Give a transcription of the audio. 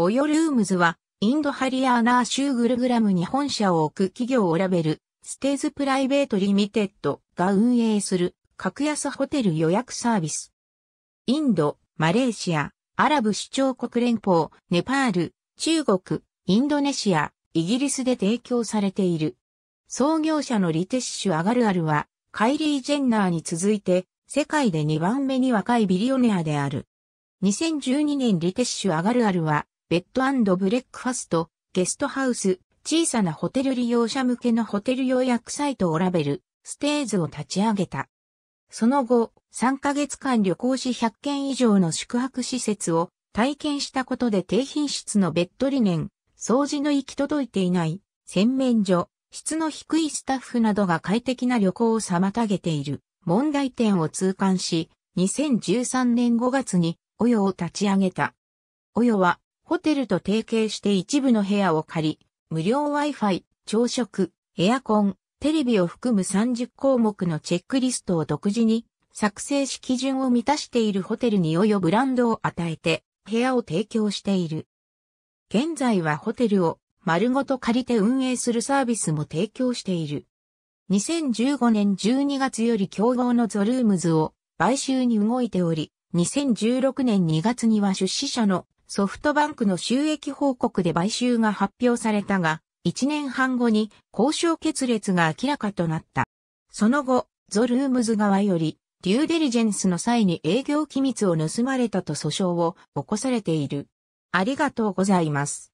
オヨルームズは、インドハリアーナー州グルグラムに本社を置く企業をラベル、ステーズプライベートリミテッドが運営する格安ホテル予約サービス。インド、マレーシア、アラブ首長国連邦、ネパール、中国、インドネシア、イギリスで提供されている。創業者のリテッシュ・アガルアルは、カイリー・ジェンナーに続いて、世界で2番目に若いビリオネアである。2012年リテッシュ・アガルアルは、ベッドブレックファスト、ゲストハウス、小さなホテル利用者向けのホテル予約サイトをラベル、ステーズを立ち上げた。その後、3ヶ月間旅行し100件以上の宿泊施設を体験したことで低品質のベッド理念、掃除の行き届いていない、洗面所、質の低いスタッフなどが快適な旅行を妨げている問題点を痛感し、2013年5月に、およを立ち上げた。およは、ホテルと提携して一部の部屋を借り、無料 Wi-Fi、朝食、エアコン、テレビを含む30項目のチェックリストを独自に作成し基準を満たしているホテルに及ぶブランドを与えて部屋を提供している。現在はホテルを丸ごと借りて運営するサービスも提供している。2015年12月より競合のゾルームズを買収に動いており、2016年2月には出資者のソフトバンクの収益報告で買収が発表されたが、1年半後に交渉決裂が明らかとなった。その後、ゾルームズ側より、デューデリジェンスの際に営業機密を盗まれたと訴訟を起こされている。ありがとうございます。